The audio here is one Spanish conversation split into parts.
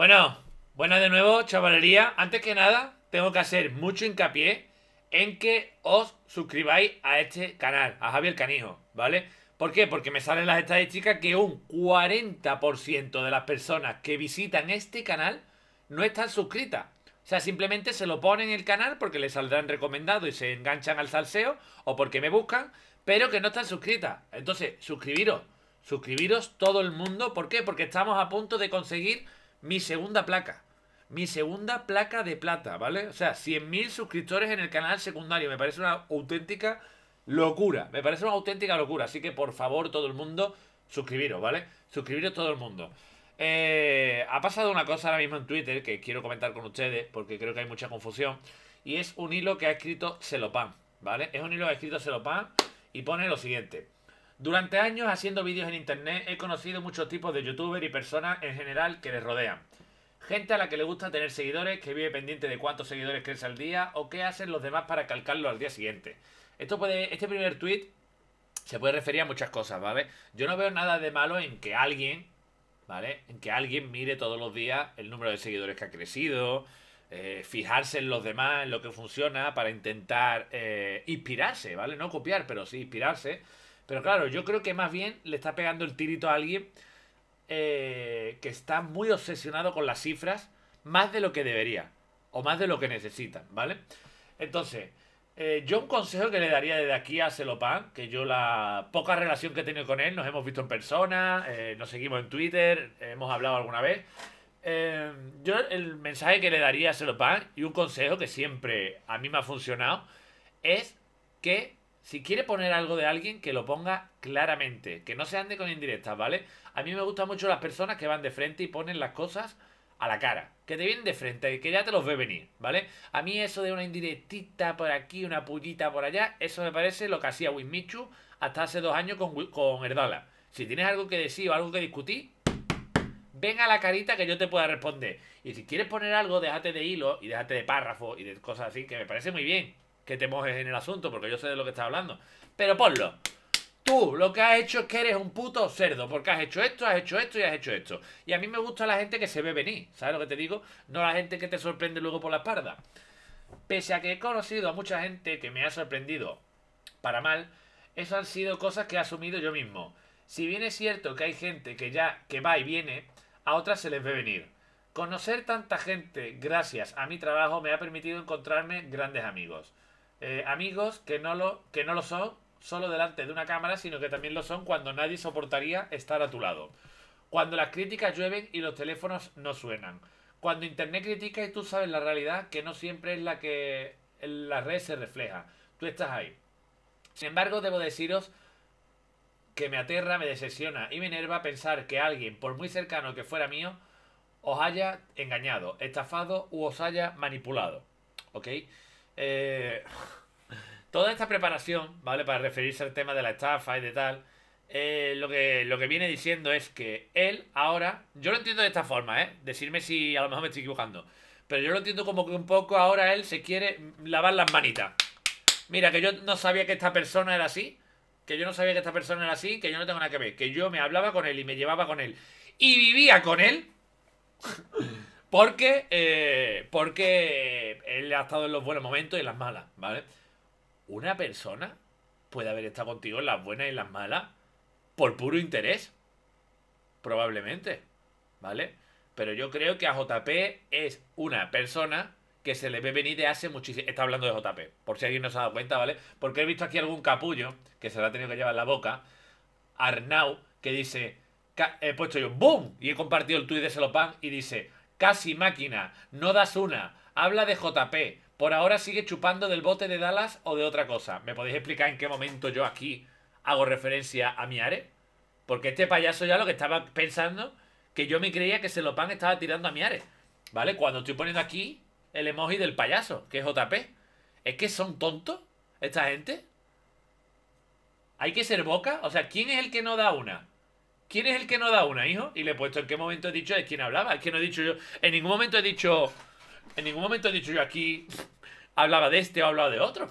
Bueno, buenas de nuevo, chavalería. Antes que nada, tengo que hacer mucho hincapié en que os suscribáis a este canal, a Javier Canijo, ¿vale? ¿Por qué? Porque me salen las estadísticas que un 40% de las personas que visitan este canal no están suscritas. O sea, simplemente se lo ponen en el canal porque les saldrán recomendado y se enganchan al salseo o porque me buscan, pero que no están suscritas. Entonces, suscribiros. Suscribiros todo el mundo. ¿Por qué? Porque estamos a punto de conseguir mi segunda placa. Mi segunda placa de plata, ¿vale? O sea, 100.000 suscriptores en el canal secundario. Me parece una auténtica locura. Me parece una auténtica locura. Así que, por favor, todo el mundo, suscribiros, ¿vale? Suscribiros todo el mundo. Eh, ha pasado una cosa ahora mismo en Twitter que quiero comentar con ustedes porque creo que hay mucha confusión. Y es un hilo que ha escrito Celopan, ¿vale? Es un hilo que ha escrito Celopan y pone lo siguiente. Durante años haciendo vídeos en internet he conocido muchos tipos de youtubers y personas en general que les rodean. Gente a la que le gusta tener seguidores, que vive pendiente de cuántos seguidores crece al día o qué hacen los demás para calcarlo al día siguiente. Esto puede, este primer tweet se puede referir a muchas cosas, ¿vale? Yo no veo nada de malo en que alguien, ¿vale? En que alguien mire todos los días el número de seguidores que ha crecido, eh, fijarse en los demás, en lo que funciona, para intentar eh, inspirarse, ¿vale? No copiar, pero sí inspirarse pero claro, yo creo que más bien le está pegando el tirito a alguien eh, que está muy obsesionado con las cifras, más de lo que debería, o más de lo que necesita, ¿vale? Entonces, eh, yo un consejo que le daría desde aquí a Celopan, que yo la poca relación que he tenido con él, nos hemos visto en persona, eh, nos seguimos en Twitter, hemos hablado alguna vez. yo el mensaje que le daría a Celopan y un consejo que siempre a mí me ha funcionado es que si quiere poner algo de alguien, que lo ponga claramente. Que no se ande con indirectas, ¿vale? A mí me gustan mucho las personas que van de frente y ponen las cosas a la cara. Que te vienen de frente, y que ya te los ve venir, ¿vale? A mí eso de una indirectita por aquí, una pullita por allá, eso me parece lo que hacía Winmichu hasta hace dos años con, con Erdala. Si tienes algo que decir o algo que discutir, ven a la carita que yo te pueda responder. Y si quieres poner algo, déjate de hilo y déjate de párrafo y de cosas así, que me parece muy bien que te mojes en el asunto, porque yo sé de lo que estás hablando. Pero ponlo. Tú lo que has hecho es que eres un puto cerdo, porque has hecho esto, has hecho esto y has hecho esto. Y a mí me gusta la gente que se ve venir, ¿sabes lo que te digo? No la gente que te sorprende luego por la espalda. Pese a que he conocido a mucha gente que me ha sorprendido para mal, Esas han sido cosas que he asumido yo mismo. Si bien es cierto que hay gente que ya que va y viene, a otras se les ve venir. Conocer tanta gente gracias a mi trabajo me ha permitido encontrarme grandes amigos. Eh, amigos que no, lo, que no lo son solo delante de una cámara, sino que también lo son cuando nadie soportaría estar a tu lado. Cuando las críticas llueven y los teléfonos no suenan. Cuando Internet critica y tú sabes la realidad que no siempre es la que la red se refleja. Tú estás ahí. Sin embargo, debo deciros que me aterra, me decepciona y me enerva pensar que alguien, por muy cercano que fuera mío, os haya engañado, estafado u os haya manipulado. ¿Ok? Eh, toda esta preparación, ¿vale? Para referirse al tema de la estafa y de tal. Eh, lo, que, lo que viene diciendo es que él ahora. Yo lo entiendo de esta forma, ¿eh? Decirme si a lo mejor me estoy equivocando. Pero yo lo entiendo como que un poco ahora él se quiere lavar las manitas. Mira, que yo no sabía que esta persona era así. Que yo no sabía que esta persona era así. Que yo no tengo nada que ver. Que yo me hablaba con él y me llevaba con él. Y vivía con él. Porque, eh, porque él ha estado en los buenos momentos y en las malas, ¿vale? Una persona puede haber estado contigo en las buenas y en las malas por puro interés. Probablemente, ¿vale? Pero yo creo que a JP es una persona que se le ve venir de hace muchísimo. Está hablando de JP, por si alguien no se ha dado cuenta, ¿vale? Porque he visto aquí algún capullo que se lo ha tenido que llevar la boca. Arnau, que dice. He puesto yo, ¡boom! Y he compartido el tuit de Selopan y dice. Casi máquina, no das una. Habla de JP. Por ahora sigue chupando del bote de Dallas o de otra cosa. ¿Me podéis explicar en qué momento yo aquí hago referencia a Miare? Porque este payaso ya lo que estaba pensando, que yo me creía que pan estaba tirando a Miare. ¿Vale? Cuando estoy poniendo aquí el emoji del payaso, que es JP. ¿Es que son tontos esta gente? ¿Hay que ser boca? O sea, ¿quién es el que no da una? ¿quién es el que no da una, hijo? Y le he puesto en qué momento he dicho de quién hablaba. Es que no he dicho yo. En ningún momento he dicho. En ningún momento he dicho yo aquí. Hablaba de este o hablaba de otro.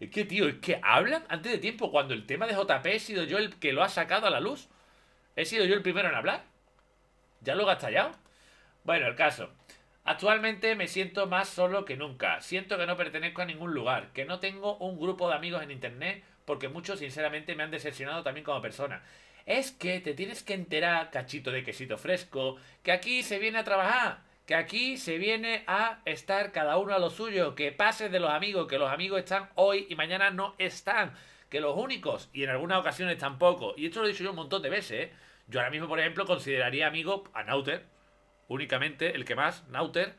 Es que, tío, es que hablan antes de tiempo. Cuando el tema de JP he sido yo el que lo ha sacado a la luz. He sido yo el primero en hablar. Ya lo he gastallado. Bueno, el caso. Actualmente me siento más solo que nunca. Siento que no pertenezco a ningún lugar, que no tengo un grupo de amigos en internet porque muchos sinceramente me han decepcionado también como persona. Es que te tienes que enterar, cachito de quesito fresco, que aquí se viene a trabajar, que aquí se viene a estar cada uno a lo suyo, que pases de los amigos, que los amigos están hoy y mañana no están, que los únicos, y en algunas ocasiones tampoco, y esto lo he dicho yo un montón de veces, ¿eh? yo ahora mismo, por ejemplo, consideraría amigo a Nauter, únicamente el que más, Nauter,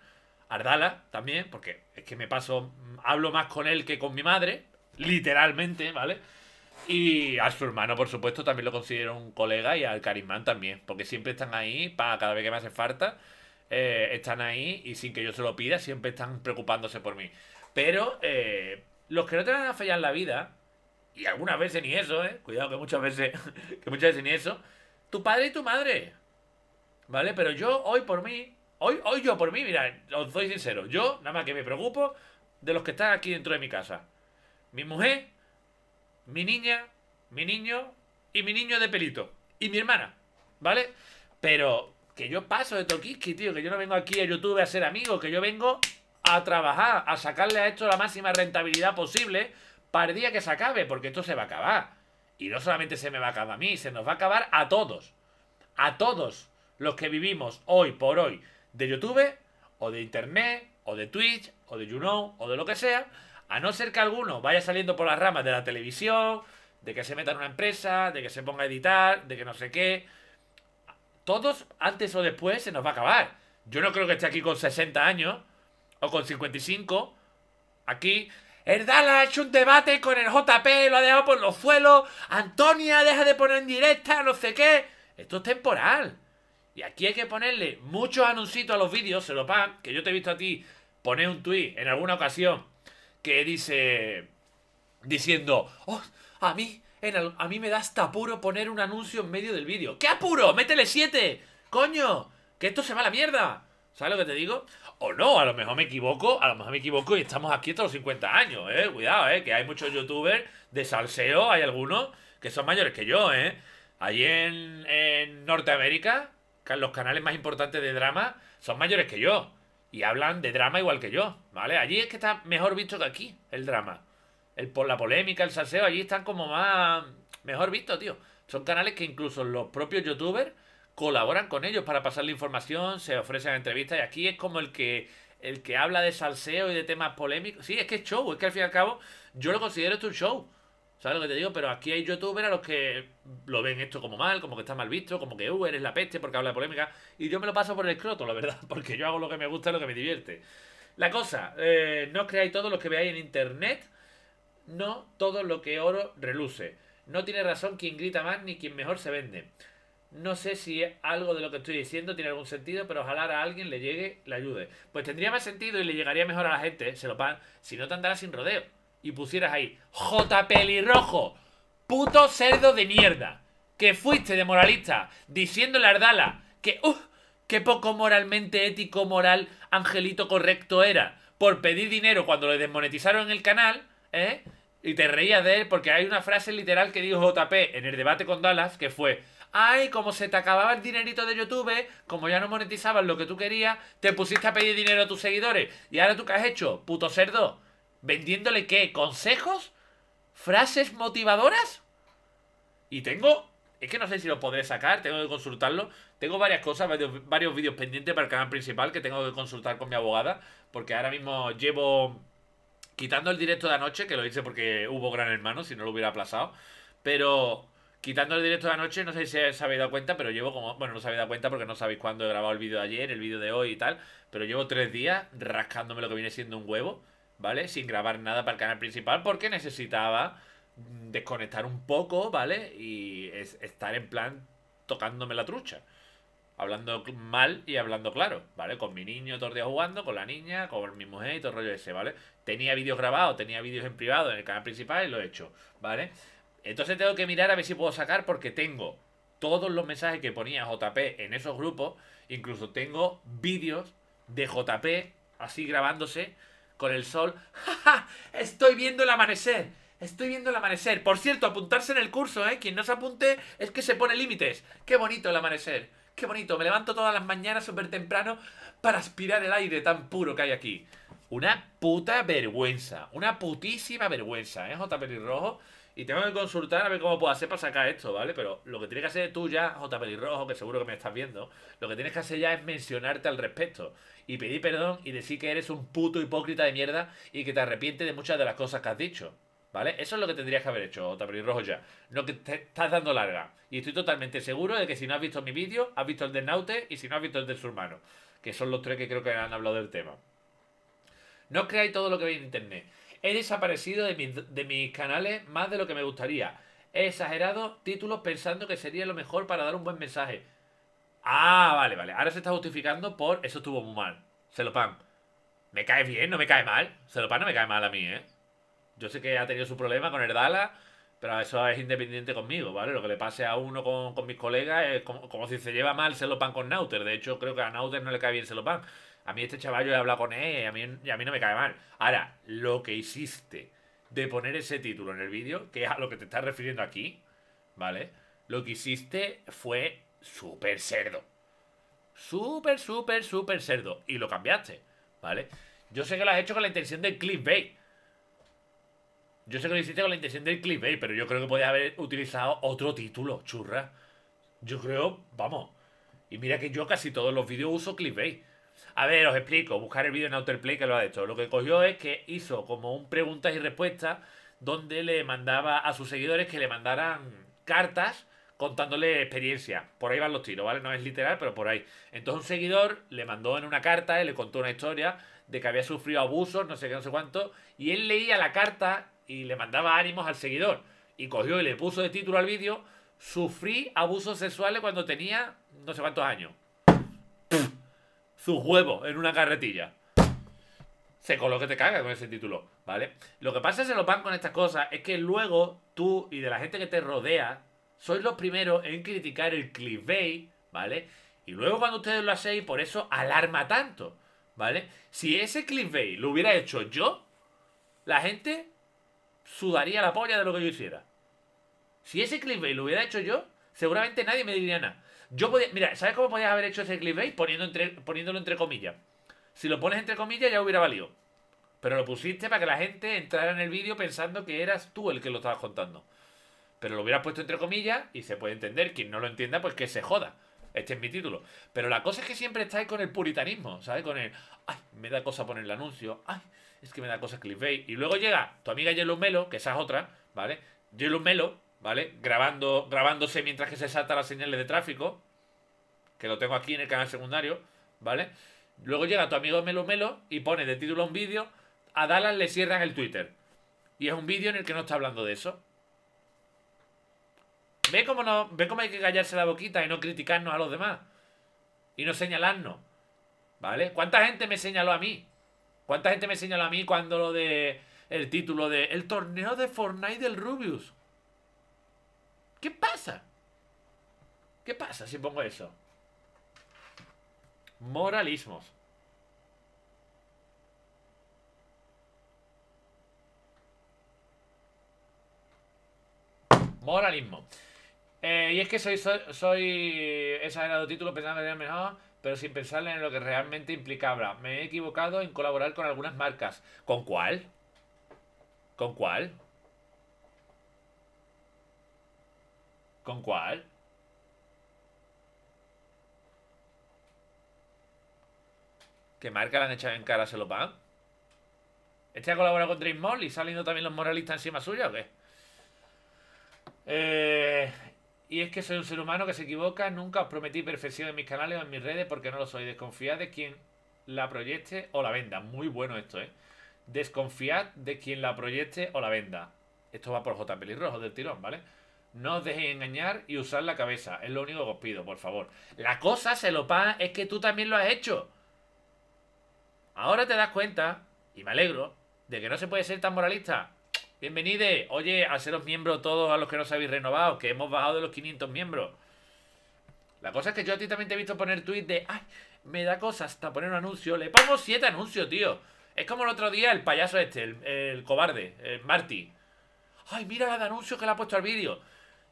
Ardala también, porque es que me paso, mm, hablo más con él que con mi madre, literalmente, ¿vale? Y a su hermano, por supuesto, también lo considero un colega y al Carismán también, porque siempre están ahí para cada vez que me hace falta. Eh, están ahí y sin que yo se lo pida, siempre están preocupándose por mí. Pero eh, los que no te van a fallar en la vida, y algunas veces ni eso, ¿eh? Cuidado que muchas veces, que muchas veces ni eso, tu padre y tu madre. ¿Vale? Pero yo hoy por mí, hoy, hoy yo por mí, mira, os soy sincero, yo nada más que me preocupo de los que están aquí dentro de mi casa mi mujer, mi niña, mi niño y mi niño de pelito. Y mi hermana, ¿vale? Pero que yo paso de Tokiski, tío, que yo no vengo aquí a YouTube a ser amigo, que yo vengo a trabajar, a sacarle a esto la máxima rentabilidad posible para el día que se acabe, porque esto se va a acabar. Y no solamente se me va a acabar a mí, se nos va a acabar a todos. A todos los que vivimos hoy por hoy de YouTube, o de Internet, o de Twitch, o de YouNow o de lo que sea a no ser que alguno vaya saliendo por las ramas de la televisión, de que se meta en una empresa, de que se ponga a editar, de que no sé qué. Todos, antes o después, se nos va a acabar. Yo no creo que esté aquí con 60 años o con 55. Aquí, Erdala ha hecho un debate con el JP, lo ha dejado por los suelos. Antonia deja de poner en directa, no sé qué. Esto es temporal. Y aquí hay que ponerle muchos anuncios a los vídeos, se lo pagan. que yo te he visto a ti poner un tuit en alguna ocasión que dice diciendo, oh, a mí, a mí me da hasta apuro poner un anuncio en medio del vídeo. ¡Qué apuro! ¡Métele 7! ¡Coño! ¡Que esto se va a la mierda! ¿Sabes lo que te digo? O no, a lo mejor me equivoco, a lo mejor me equivoco y estamos aquí hasta los 50 años, ¿eh? Cuidado, ¿eh? Que hay muchos youtubers de salseo, hay algunos que son mayores que yo, ¿eh? Allí en, en Norteamérica, los canales más importantes de drama son mayores que yo. Y hablan de drama igual que yo, ¿vale? Allí es que está mejor visto que aquí el drama. El, por la polémica, el salseo, allí están como más... Mejor visto, tío. Son canales que incluso los propios youtubers colaboran con ellos para pasar la información, se ofrecen entrevistas y aquí es como el que el que habla de salseo y de temas polémicos. Sí, es que es show, es que al fin y al cabo yo lo considero esto un show. ¿Sabes lo que te digo? Pero aquí hay youtubers a los que lo ven esto como mal, como que está mal visto, como que, uh, eres la peste porque habla de polémica. Y yo me lo paso por el escroto, la verdad, porque yo hago lo que me gusta y lo que me divierte. La cosa, eh, no os creáis todo lo que veáis en internet, no todo lo que oro reluce. No tiene razón quien grita más ni quien mejor se vende. No sé si algo de lo que estoy diciendo tiene algún sentido, pero ojalá a alguien le llegue, le ayude. Pues tendría más sentido y le llegaría mejor a la gente, se lo pan, si no te andará sin rodeo y pusieras ahí, JP pelirrojo, puto cerdo de mierda, que fuiste de moralista, diciéndole a Ardala que, uff, qué poco moralmente ético, moral, angelito correcto era, por pedir dinero cuando le desmonetizaron en el canal, ¿eh? Y te reías de él porque hay una frase literal que dijo JP en el debate con Dallas que fue, ay, como se te acababa el dinerito de YouTube, como ya no monetizabas lo que tú querías, te pusiste a pedir dinero a tus seguidores. ¿Y ahora tú qué has hecho, puto cerdo? ¿Vendiéndole qué? ¿Consejos? ¿Frases motivadoras? Y tengo... Es que no sé si lo podré sacar, tengo que consultarlo. Tengo varias cosas, varios, vídeos pendientes para el canal principal que tengo que consultar con mi abogada. Porque ahora mismo llevo... Quitando el directo de anoche, que lo hice porque hubo Gran Hermano, si no lo hubiera aplazado. Pero quitando el directo de anoche, no sé si os habéis dado cuenta, pero llevo como. Bueno, no os habéis dado cuenta porque no sabéis cuándo he grabado el vídeo de ayer, el vídeo de hoy y tal. Pero llevo tres días rascándome lo que viene siendo un huevo. ¿vale? Sin grabar nada para el canal principal porque necesitaba desconectar un poco, ¿vale? Y estar en plan tocándome la trucha. Hablando mal y hablando claro, ¿vale? Con mi niño todo los días jugando, con la niña, con mi mujer y todo el rollo ese, ¿vale? Tenía vídeos grabados, tenía vídeos en privado en el canal principal y lo he hecho, ¿vale? Entonces tengo que mirar a ver si puedo sacar porque tengo todos los mensajes que ponía JP en esos grupos, incluso tengo vídeos de JP así grabándose con el sol. ¡Ja, ja! Estoy viendo el amanecer. Estoy viendo el amanecer. Por cierto, apuntarse en el curso, ¿eh? Quien no se apunte es que se pone límites. Qué bonito el amanecer. Qué bonito. Me levanto todas las mañanas súper temprano para aspirar el aire tan puro que hay aquí. Una puta vergüenza. Una putísima vergüenza, ¿eh? J. rojo y tengo que consultar a ver cómo puedo hacer para sacar esto, ¿vale? Pero lo que tienes que hacer tú ya, J. Pelirrojo, que seguro que me estás viendo, lo que tienes que hacer ya es mencionarte al respecto. Y pedir perdón y decir que eres un puto hipócrita de mierda y que te arrepientes de muchas de las cosas que has dicho. ¿Vale? Eso es lo que tendrías que haber hecho, J. Pelirrojo, ya. No que te estás dando larga. Y estoy totalmente seguro de que si no has visto mi vídeo, has visto el de Naute y si no has visto el de su hermano. Que son los tres que creo que han hablado del tema. No creáis todo lo que veis en internet. He desaparecido de mis, canales más de lo que me gustaría. He exagerado títulos pensando que sería lo mejor para dar un buen mensaje. Ah, vale, vale. Ahora se está justificando por eso estuvo muy mal. pan. Me cae bien, no me cae mal. Celopan no me cae mal a mí, ¿eh? Yo sé que ha tenido su problema con Erdala, pero eso es independiente conmigo, ¿vale? Lo que le pase a uno con, mis colegas es como, si se lleva mal pan con Nauter. De hecho, creo que a Nauter no le cae bien pan. A mí este chaval yo he hablado con él y a mí, y a mí no me cae mal. Ahora, lo que hiciste de poner ese título en el vídeo, que es a lo que te estás refiriendo aquí, ¿vale? Lo que hiciste fue súper cerdo. Súper, súper, súper cerdo. Y lo cambiaste, ¿vale? Yo sé que lo has hecho con la intención del clickbait. Yo sé que lo hiciste con la intención del clickbait, pero yo creo que podías haber utilizado otro título, churra. Yo creo, vamos. Y mira que yo casi todos los vídeos uso clickbait. A ver, os explico. Buscar el vídeo en Play que lo ha hecho. Lo que cogió es que hizo como un preguntas y respuestas donde le mandaba a sus seguidores que le mandaran cartas contándole experiencia. Por ahí van los tiros, ¿vale? No es literal, pero por ahí. Entonces un seguidor le mandó en una carta, y le contó una historia de que había sufrido abusos, no sé qué, no sé cuánto, y él leía la carta y le mandaba ánimos al seguidor. Y cogió y le puso de título al vídeo, sufrí abusos sexuales cuando tenía no sé cuántos años su huevos en una carretilla. Se con lo que te caga con ese título, ¿vale? Lo que pasa es en los pan con estas cosas es que luego tú y de la gente que te rodea sois los primeros en criticar el clickbait, ¿vale? Y luego cuando ustedes lo hacéis, por eso alarma tanto, ¿vale? Si ese clickbait lo hubiera hecho yo, la gente sudaría la polla de lo que yo hiciera. Si ese clickbait lo hubiera hecho yo, seguramente nadie me diría nada. Yo podía, mira, ¿sabes cómo podías haber hecho ese clickbait? Poniendo entre, poniéndolo entre comillas. Si lo pones entre comillas ya hubiera valido. Pero lo pusiste para que la gente entrara en el vídeo pensando que eras tú el que lo estabas contando. Pero lo hubieras puesto entre comillas y se puede entender. Quien no lo entienda, pues que se joda. Este es mi título. Pero la cosa es que siempre estáis con el puritanismo, ¿sabes? Con el, ay, me da cosa poner el anuncio, ay, es que me da cosa clickbait. Y luego llega tu amiga Yellow Melo, que esa es otra, ¿vale? Yellow Melo ¿vale? Grabando, grabándose mientras que se salta las señales de tráfico, que lo tengo aquí en el canal secundario, ¿vale? Luego llega tu amigo Melo Melo y pone de título un vídeo, a Dallas le cierran el Twitter. Y es un vídeo en el que no está hablando de eso. ¿Ve cómo, no, ve cómo hay que callarse la boquita y no criticarnos a los demás? Y no señalarnos. ¿Vale? ¿Cuánta gente me señaló a mí? ¿Cuánta gente me señaló a mí cuando lo de... El título de... El torneo de Fortnite del Rubius. ¿Qué pasa? ¿Qué pasa si pongo eso? Moralismos. Moralismo. Eh, y es que soy, soy, soy exagerado título pensando que era mejor, pero sin pensar en lo que realmente implicaba. Me he equivocado en colaborar con algunas marcas. ¿Con cuál? ¿Con cuál? ¿Con cuál? ¿Qué marca le han echado en cara a Selopan? ¿Este ha colaborado con Dream y ¿Saliendo también los moralistas encima suyo o qué? Eh, y es que soy un ser humano que se equivoca. Nunca os prometí perfección en mis canales o en mis redes porque no lo soy. Desconfiad de quien la proyecte o la venda. Muy bueno esto, ¿eh? Desconfiad de quien la proyecte o la venda. Esto va por J. Pelirrojo del tirón, ¿vale? No os dejéis engañar y usar la cabeza. Es lo único que os pido, por favor. La cosa, se lo pa, es que tú también lo has hecho. Ahora te das cuenta, y me alegro, de que no se puede ser tan moralista. Bienvenide. Oye, a seros miembros todos a los que no habéis renovado, que hemos bajado de los 500 miembros. La cosa es que yo a ti también te he visto poner tweets de... Ay, me da cosa hasta poner un anuncio. Le pongo siete anuncios, tío. Es como el otro día el payaso este, el, cobarde, el Marty. Ay, mira la de anuncios que le ha puesto al vídeo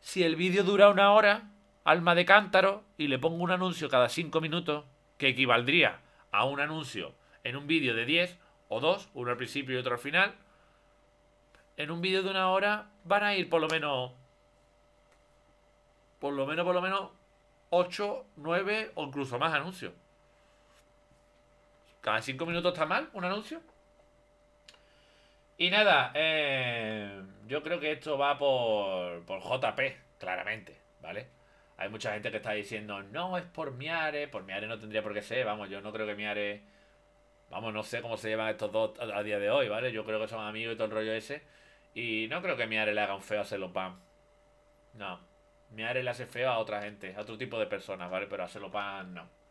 si el vídeo dura una hora, alma de cántaro, y le pongo un anuncio cada cinco minutos, que equivaldría a un anuncio en un vídeo de 10 o 2, uno al principio y otro al final, en un vídeo de una hora van a ir por lo menos, por lo menos, por lo menos 8, 9 o incluso más anuncios. ¿Cada 5 minutos está mal un anuncio? Y nada, eh, yo creo que esto va por, JP, claramente, ¿vale? Hay mucha gente que está diciendo, no, es por Miare, por Miare no tendría por qué ser, vamos, yo no creo que Miare, vamos, no sé cómo se llevan estos dos a, día de hoy, ¿vale? Yo creo que son amigos y todo el rollo ese, y no creo que Miare le haga un feo a Celopan, no, Miare le hace feo a otra gente, a otro tipo de personas, ¿vale? Pero a Celopan, no.